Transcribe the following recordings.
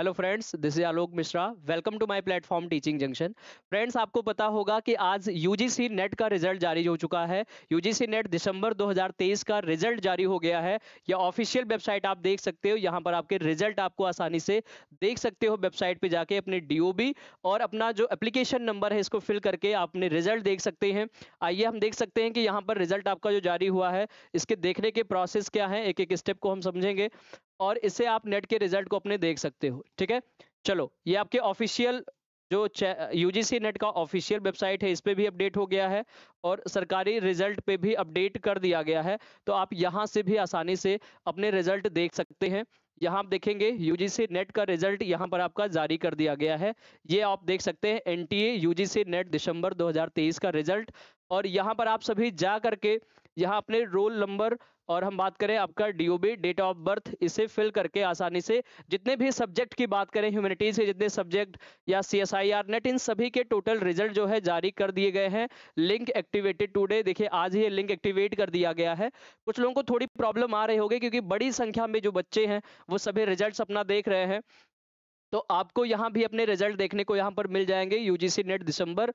hello friends this is Alok Mishra welcome to my platform teaching junction friends आपको पता होगा कि आज यूजीसी नेट का रिजल्ट जारी हो चुका है यूजीसी नेट दिसंबर 2023 का रिजल्ट जारी हो गया है या ऑफिशियल वेबसाइट आप देख सकते हो यहां पर आपके रिजल्ट आपको आसानी से देख सकते हो वेबसाइट पर जाके अपने डी और अपना जो एप्लीकेशन नंबर है इसको फिल करके आप अपने रिजल्ट देख सकते हैं आइए हम देख सकते हैं कि यहाँ पर रिजल्ट आपका जो जारी हुआ है इसके देखने के प्रोसेस क्या है एक एक स्टेप को हम समझेंगे और इससे आप नेट के रिजल्ट को अपने देख सकते हो ठीक है चलो ये आपके ऑफिशियल जो यूजीसी नेट का ऑफिशियल वेबसाइट है इस पर भी अपडेट हो गया है और सरकारी रिजल्ट पे भी अपडेट कर दिया गया है तो आप यहाँ से भी आसानी से अपने रिजल्ट देख सकते हैं यहाँ आप देखेंगे यूजीसी नेट का रिजल्ट यहाँ पर आपका जारी कर दिया गया है ये आप देख सकते हैं एन टी यूजीसी नेट दिसंबर 2023 का रिजल्ट और यहाँ पर आप सभी जा करके यहाँ अपने रोल नंबर और हम बात करें आपका डीओबी डेट ऑफ बर्थ इसे फिल करके आसानी से जितने भी सब्जेक्ट की बात करें ह्यूमैनिटीज के जितने सब्जेक्ट या C S I R NET इन सभी के टोटल रिजल्ट जो है जारी कर दिए गए हैं लिंक एक्टिवेटेड टूडे देखिए आज ही लिंक एक्टिवेट कर दिया गया है कुछ लोगों को थोड़ी प्रॉब्लम आ रही होगी क्योंकि बड़ी संख्या में जो बच्चे हैं वो सभी रिजल्ट अपना देख रहे हैं तो आपको यहाँ भी अपने रिजल्ट देखने को यहाँ पर मिल जाएंगे यूजीसी नेट दिसंबर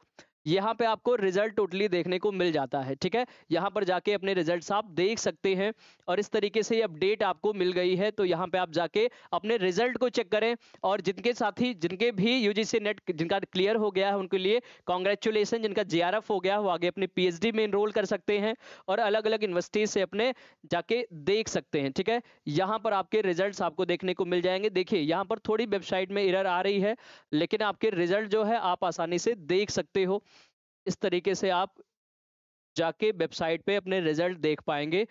यहाँ पे आपको रिजल्ट टोटली देखने को मिल जाता है ठीक है यहाँ पर जाके अपने रिजल्ट्स आप देख सकते हैं और इस तरीके से ये अपडेट आपको मिल गई है तो यहाँ पे आप जाके अपने रिजल्ट को चेक करें और जिनके साथ ही जिनके भी यूजीसी नेट जिनका क्लियर हो गया है उनके लिए कॉन्ग्रेचुलेसन जिनका जे हो गया वो आगे अपने पी में इनरोल कर सकते हैं और अलग अलग यूनिवर्सिटीज से अपने जाके देख सकते हैं ठीक है यहाँ पर आपके रिजल्ट आपको देखने को मिल जाएंगे देखिए यहाँ पर थोड़ी वेबसाइट में इरर आ रही है लेकिन आपके रिजल्ट जो है आप आसानी से देख सकते हो इस तरीके से आप जाके वेबसाइट पे अपने रिजल्ट देख पाएंगे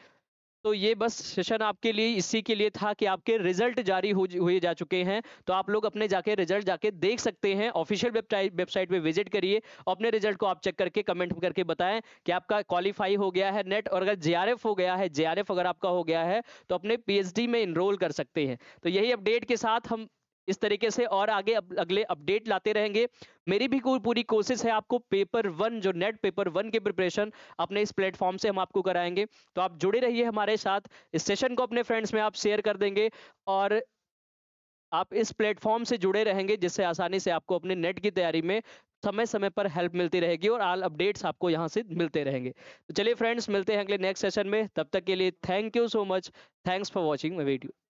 तो ये बस सेशन आपके लिए इसी के लिए था कि आपके रिजल्ट जारी हुए जा चुके हैं तो आप लोग अपने जाके रिजल्ट जाके देख सकते हैं ऑफिशियल वेबसाइट पे विजिट करिए अपने रिजल्ट को आप चेक करके कमेंट करके बताएं कि आपका क्वालिफाई हो गया है नेट और अगर जे हो गया है जे अगर आपका हो गया है तो अपने पी में इनरोल कर सकते हैं तो यही अपडेट के साथ हम इस तरीके से और आगे अगले अपडेट लाते रहेंगे मेरी भी पूरी कोशिश है आपको पेपर वन जो नेट पेपर वन के प्रिपरेशन अपने इस प्लेटफॉर्म से हम आपको कराएंगे तो आप जुड़े रहिए हमारे साथ इस सेशन को अपने फ्रेंड्स में आप शेयर कर देंगे और आप इस प्लेटफॉर्म से जुड़े रहेंगे जिससे आसानी से आपको अपने नेट की तैयारी में समय समय पर हेल्प मिलती रहेगी और आल अपडेट्स आपको यहाँ से मिलते रहेंगे तो चलिए फ्रेंड्स मिलते हैं अगले नेक्स्ट सेशन में तब तक के लिए thank you so much thanks for watching my video